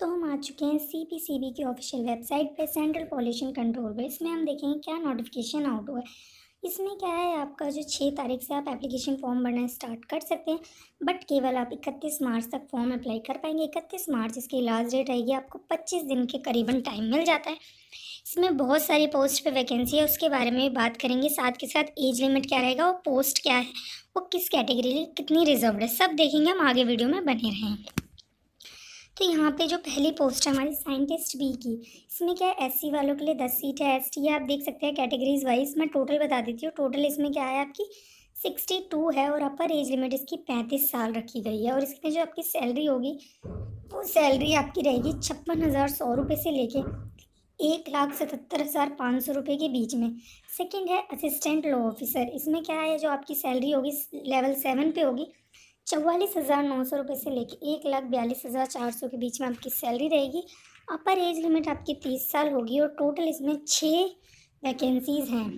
तो हम आ चुके हैं सी पी सी बी की ऑफिशियल वेबसाइट पे सेंट्रल पॉल्यूशन कंट्रोल पे इसमें हम देखेंगे क्या नोटिफिकेशन आउट हुआ है इसमें क्या है आपका जो छः तारीख से आप एप्लीकेशन फॉर्म भरना स्टार्ट कर सकते हैं बट केवल आप इकतीस मार्च तक फॉर्म अप्लाई कर पाएंगे इकतीस मार्च इसकी लास्ट डेट रहेगी आपको पच्चीस दिन के करीबन टाइम मिल जाता है इसमें बहुत सारी पोस्ट पे वैकेंसी है उसके बारे में भी बात करेंगे साथ के साथ एज लिमिट क्या रहेगा और पोस्ट क्या है वो किस कैटेगरी लिए कितनी रिजर्व है सब देखेंगे हम आगे वीडियो में बने रहें तो यहाँ पे जो पहली पोस्ट है हमारी साइंटिस्ट बी की इसमें क्या है एस वालों के लिए दस सीट है एस है आप देख सकते हैं कैटेगरीज वाइज मैं टोटल बता देती हूँ टोटल इसमें क्या है आपकी सिक्सटी टू है और अपर एज लिमिट इसकी पैंतीस साल रखी गई है और इसमें जो आपकी सैलरी होगी वो सैलरी आपकी रहेगी छप्पन हज़ार सौ रुपये से लेके एक लाख सतहत्तर हज़ार पाँच सौ रुपये के बीच में सेकंड है असिस्टेंट लॉ ऑफिसर इसमें क्या है जो आपकी सैलरी होगी लेवल सेवन पे होगी चौवालीस हज़ार नौ सौ रुपये से लेकर एक लाख बयालीस हज़ार चार सौ के बीच में आपकी सैलरी रहेगी अपर एज लिमिट आपकी तीस साल होगी और टोटल इसमें छः वैकेंसीज़ हैं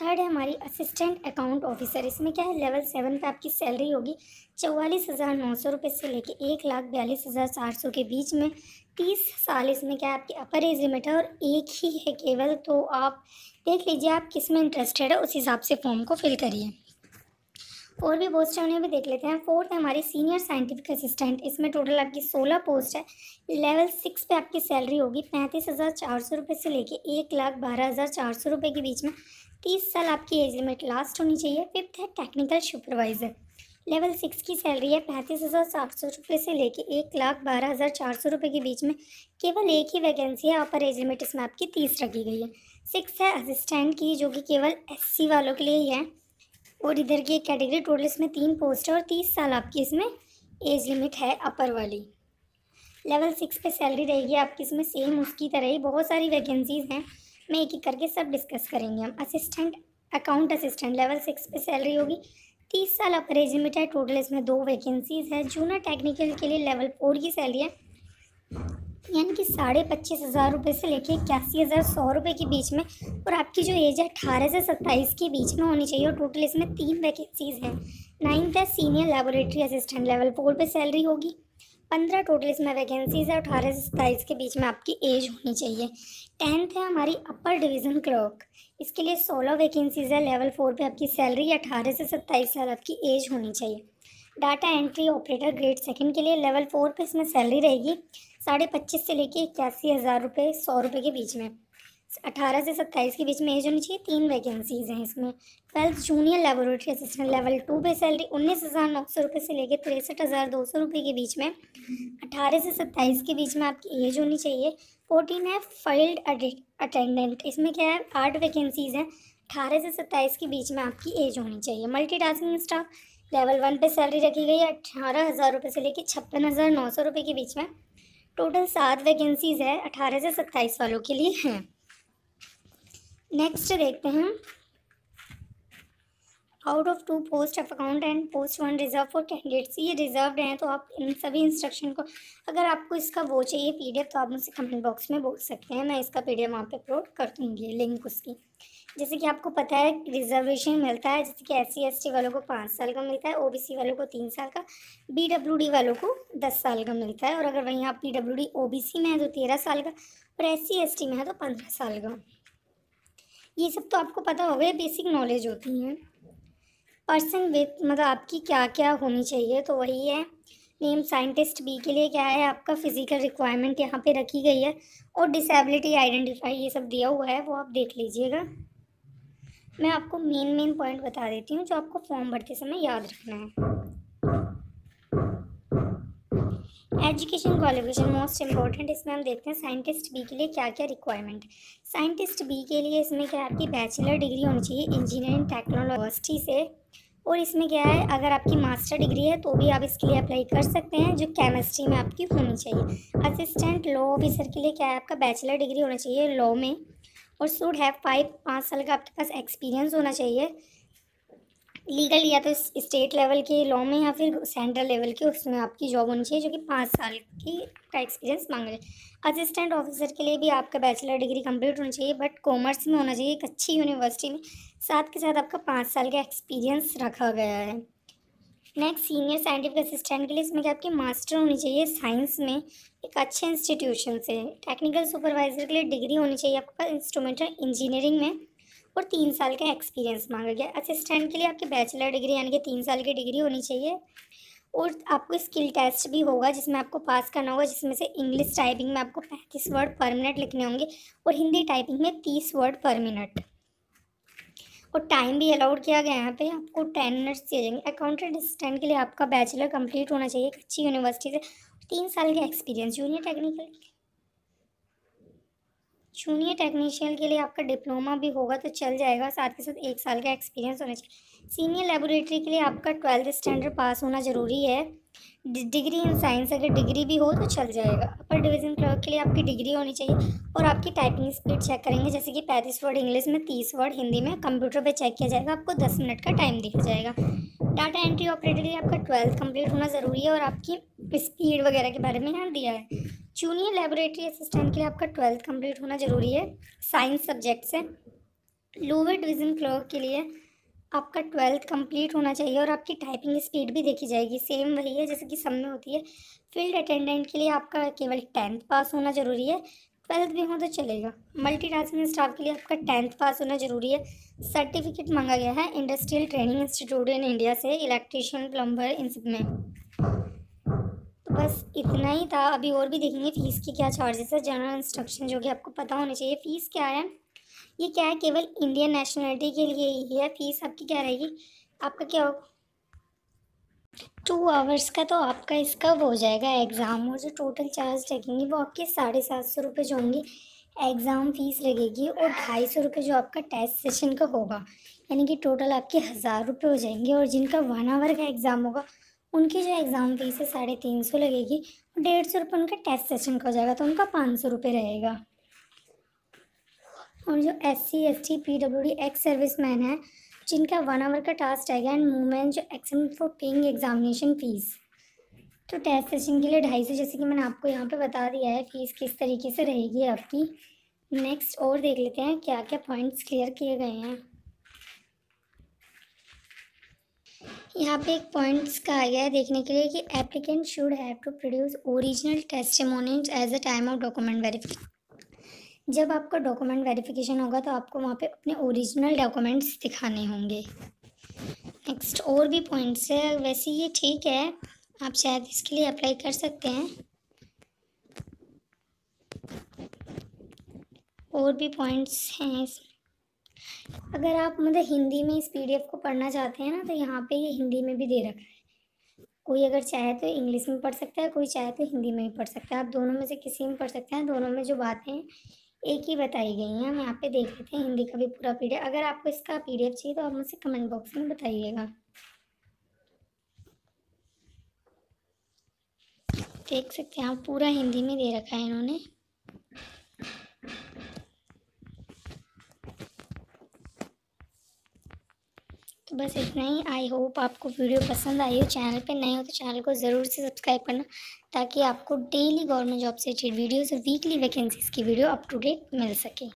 थर्ड है हमारी असिस्टेंट अकाउंट ऑफिसर इसमें क्या है लेवल सेवन पे आपकी सैलरी होगी चौवालीस हज़ार नौ सौ रुपये से लेके एक लाख बयालीस हज़ार चार सौ के बीच में तीस साल इसमें क्या है आपकी अपर एज लिमिट है और एक ही है केवल तो आप देख लीजिए आप किस में इंटरेस्टेड है उस हिसाब से फॉर्म को फिल करिए और भी पोस्ट है उन्हें भी देख लेते हैं फोर्थ है हमारी सीनियर साइंटिफिक असिस्टेंट इसमें टोटल आपकी सोलह पोस्ट है लेवल सिक्स पे आपकी सैलरी होगी पैंतीस हज़ार चार सौ रुपये से लेके एक लाख बारह हज़ार चार सौ रुपये के बीच में तीस साल आपकी एज लिमिट लास्ट होनी चाहिए फिफ्थ है टेक्निकल सुपरवाइज़र लेवल सिक्स की सैलरी है पैंतीस हज़ार सात सौ रुपये से लेके एक लाख बारह हज़ार चार सौ रुपये के बीच में केवल एक ही वैकेंसी है अपर एज लिमिट इसमें आपकी तीस रखी गई है सिक्स है असिस्टेंट की जो कि केवल एससी वालों के लिए ही है और इधर की एक कैटेगरी टोटल इसमें तीन पोस्ट है और तीस साल आपकी इसमें एज लिमिट है अपर वाली लेवल सिक्स पे सैलरी रहेगी आपकी इसमें सेम उसकी तरह ही बहुत सारी वैकेंसीज़ हैं मैं एक एक करके सब डिस्कस करेंगे हम assistant account assistant level six पे सैलरी होगी तीस साल अपर एज लिमिट है टोटल इसमें दो वैकेंसीज़ है जूना टेक्निकल के लिए लेवल फोर की सैलरी है यानी कि साढ़े पच्चीस हज़ार रुपये से लेके इक्यासी हज़ार सौ रुपये के बीच में और आपकी जो एज है अठारह से सत्ताईस के बीच में होनी चाहिए और टोटल इसमें तीन वैकेंसीज़ हैं नाइन्थ है senior laboratory assistant level four पे सैलरी होगी पंद्रह टोटल इसमें वैकेंसीज़ है अठारह से सत्ताईस के बीच में आपकी एज होनी चाहिए टेंथ है हमारी अपर डिवीज़न क्लर्क इसके लिए सोलह वैकेंसीज़ है लेवल फोर पर आपकी सैलरी अठारह से सत्ताईस साल आपकी एज होनी चाहिए data entry operator grade second के लिए लेवल फोर पे इसमें सैलरी रहेगी साढ़े पच्चीस से लेके इक्यासी हज़ार रुपये सौ रुपये के बीच में अठारह से सत्ताईस के बीच में एज होनी चाहिए तीन वैकेंसीज़ हैं इसमें twelfth junior laboratory assistant level two पे सैलरी उन्नीस हज़ार नौ सौ रुपये से लेकर तिरसठ हज़ार दो सौ रुपये के बीच में अठारह से सत्ताईस के बीच में आपकी एज होनी चाहिए फोर्टीन है फाइल्ड अटेंडेंट इसमें क्या है आठ वैकेंसीज़ हैं अठारह से सत्ताईस के बीच में आपकी एज होनी चाहिए multi tasking staff level one पे सैलरी रखी गई है अठारह हज़ार रुपये से लेकर छप्पन हज़ार नौ सौ रुपये के बीच में टोटल सात वैकेंसीज़ है अठारह से सत्ताईस वालों के लिए हैं नेक्स्ट देखते हैं out of two post of account and post one reserve for candidates ये रिजर्व हैं तो आप इन सभी इंस्ट्रक्शन को अगर आपको इसका वो चाहिए पीडीएफ तो आप मुझसे कमेंट बॉक्स में बोल सकते हैं मैं इसका पीडीएफ वहाँ पर अपलोड कर दूँगी लिंक उसकी जैसे कि आपको पता है रिजर्वेशन मिलता है जैसे कि एस सी वालों को पाँच साल का मिलता है ओबीसी वालों को तीन साल का बीडब्ल्यूडी वालों को दस साल का मिलता है और अगर वहीं आप बी ओबीसी में है तो तेरह साल का और एस सी में है तो पंद्रह साल का ये सब तो आपको पता हो गया बेसिक नॉलेज होती है पर्सन विथ मतलब आपकी क्या क्या होनी चाहिए तो वही है नेम साइंटिस्ट बी के लिए क्या है आपका फ़िज़िकल रिक्वायरमेंट यहाँ पे रखी गई है और डिसेबिलिटी आइडेंटिफाई ये सब दिया हुआ है वो आप देख लीजिएगा मैं आपको मेन मेन पॉइंट बता देती हूँ जो आपको फॉर्म भरते समय याद रखना है एजुकेशन क्वालिफिकेशन मोस्ट इम्पॉर्टेंट इसमें हम देखते हैं साइंटिस्ट बी के लिए क्या क्या रिक्वायरमेंट साइंटिस्ट बी के लिए इसमें क्या आपकी बैचलर डिग्री होनी चाहिए इंजीनियरिंग टेक्नोलॉजी से और इसमें क्या है अगर आपकी मास्टर डिग्री है तो भी आप इसके लिए अप्लाई कर सकते हैं जो केमिस्ट्री में आपकी होनी चाहिए असिस्टेंट लॉ ऑफिसर के लिए क्या है आपका बैचलर डिग्री होना चाहिए लॉ में और सूट हैव फाइव पाँच साल का आपके पास एक्सपीरियंस होना चाहिए लीगल या तो स्टेट लेवल के लॉ में या फिर सेंट्रल लेवल के उसमें आपकी जॉब होनी चाहिए जो कि पाँच साल की का एक्सपीरियंस मांगा जाए असिस्टेंट ऑफिसर के लिए भी आपका बैचलर डिग्री कंप्लीट होना चाहिए बट कॉमर्स में होना चाहिए एक अच्छी यूनिवर्सिटी में साथ के साथ आपका पाँच साल का एक्सपीरियंस रखा गया है नेक्स्ट सीनियर साइंटिफिक असिस्टेंट के लिए इसमें क्या आपकी मास्टर होनी चाहिए साइंस में एक अच्छे इंस्टीट्यूशन से टेक्निकल सुपरवाइजर के लिए डिग्री होनी चाहिए आपके पास इंस्ट्रूमेंटल इंजीनियरिंग में और तीन साल का एक्सपीरियंस मांगा गया असिस्टेंट के लिए आपकी बैचलर डिग्री यानी कि तीन साल की डिग्री होनी चाहिए और आपको स्किल टेस्ट भी होगा जिसमें आपको पास करना होगा जिसमें से इंग्लिश टाइपिंग में आपको पैंतीस वर्ड पर मिनट लिखने होंगे और हिंदी टाइपिंग में तीस वर्ड पर मिनट और टाइम भी अलाउड किया गया यहाँ पे आपको टेन मिनट्स दिए जाएंगे अकाउंटेंट असिस्टेंट के लिए आपका बैचलर कंप्लीट होना चाहिए एक अच्छी यूनिवर्सिटी से तीन साल का experience junior technical junior technician के लिए आपका डिप्लोमा भी होगा तो चल जाएगा साथ के साथ एक साल का एक्सपीरियंस होना चाहिए सीनियर लेबोरेटरी के लिए आपका ट्वेल्थ स्टैंडर्ड पास होना ज़रूरी है डिग्री इन साइंस अगर डिग्री भी हो तो चल जाएगा अपर डिवीज़न क्लर्क के लिए आपकी डिग्री होनी चाहिए और आपकी टाइपिंग स्पीड चेक करेंगे जैसे कि पैंतीस वर्ड इंग्लिश में तीस वर्ड हिंदी में कंप्यूटर पर चेक किया जाएगा आपको दस मिनट का टाइम दिया जाएगा डाटा एंट्री ऑपरेटर के लिए आपका ट्वेल्थ कंप्लीट होना ज़रूरी है और आपकी स्पीड वगैरह के बारे में यहाँ दिया है जूनियर लेबोरेटरी असिस्टेंट के लिए आपका ट्वेल्थ कंप्लीट होना ज़रूरी है साइंस सब्जेक्ट से लोअर डिवीज़न क्लर्क के लिए आपका ट्वेल्थ कंप्लीट होना चाहिए और आपकी टाइपिंग स्पीड भी देखी जाएगी सेम वही है जैसे कि सब में होती है फील्ड अटेंडेंट के लिए आपका केवल टेंथ पास होना ज़रूरी है ट्वेल्थ भी हो तो चलेगा मल्टीटास्किंग स्टाफ के लिए आपका टेंथ पास होना ज़रूरी है सर्टिफिकेट मांगा गया है industrial training institute in India से इलेक्ट्रिशियन प्लम्बर इन सब में बस इतना ही था अभी और भी देखेंगे फ़ीस के क्या चार्जेस है जनरल इंस्ट्रक्शन जो कि आपको पता होना चाहिए फ़ीस क्या है ये क्या है केवल इंडियन नेशनलिटी के लिए ही है फ़ीस आपकी क्या रहेगी आपका क्या होगा टू आवर्स का तो आपका इसका हो जाएगा एग्ज़ाम और जो टोटल चार्ज लगेंगे वो आपके साढ़े सात सौ रुपये जो होंगे एग्ज़ाम फ़ीस लगेगी और ढाई सौ रुपये जो आपका टेस्ट सेशन का होगा यानी कि टोटल आपके हज़ार रुपये हो जाएंगे और जिनका वन आवर का एग्ज़ाम होगा उनकी जो एग्ज़ाम फ़ीस है साढ़े तीन सौ लगेगी डेढ़ सौ रुपये उनका टेस्ट सेशन का हो जाएगा तो उनका पाँच सौ रुपये रहेगा और जो S C S T P W D ex service man है जिनका वन आवर का टास्क रहेगा एंड मूमेंट जो exam for paying examination fees तो टेस्ट सेशन के लिए ढाई सौ जैसे कि मैंने आपको यहाँ पे बता दिया है फ़ीस किस तरीके से रहेगी आपकी नेक्स्ट और देख लेते हैं क्या क्या पॉइंट्स क्लियर किए गए हैं यहाँ पे एक पॉइंट्स का आ गया है देखने के लिए कि applicant should have to produce original testimonies as a time of document verification जब आपका डॉक्यूमेंट वेरिफिकेशन होगा तो आपको वहाँ पे अपने ओरिजिनल डॉक्यूमेंट्स दिखाने होंगे नेक्स्ट और भी पॉइंट्स है वैसे ये ठीक है आप शायद इसके लिए अप्लाई कर सकते हैं और भी पॉइंट्स हैं इसमें अगर आप मतलब हिंदी में इस पीडीएफ को पढ़ना चाहते हैं ना तो यहाँ पे ये हिंदी में भी दे रखा है कोई अगर चाहे तो इंग्लिश में पढ़ सकता है कोई चाहे तो हिंदी में भी पढ़ सकता है आप दोनों में से किसी में पढ़ सकते हैं दोनों में जो बातें हैं एक ही बताई गई हैं हम यहाँ पे देख लेते हैं हिंदी का भी पूरा पी अगर आपको इसका पी चाहिए तो आप मुझसे कमेंट बॉक्स में बताइएगा देख सकते हैं आप पूरा हिंदी में दे रखा है इन्होंने तो बस इतना ही आई होप आपको वीडियो पसंद आई हो चैनल पे नए हो तो चैनल को ज़रूर से सब्सक्राइब करना ताकि आपको डेली गवर्नमेंट जॉब से रिलेटेड वीडियोज़ और वीकली वैकेंसीज़ की वीडियो अप टू डेट मिल सके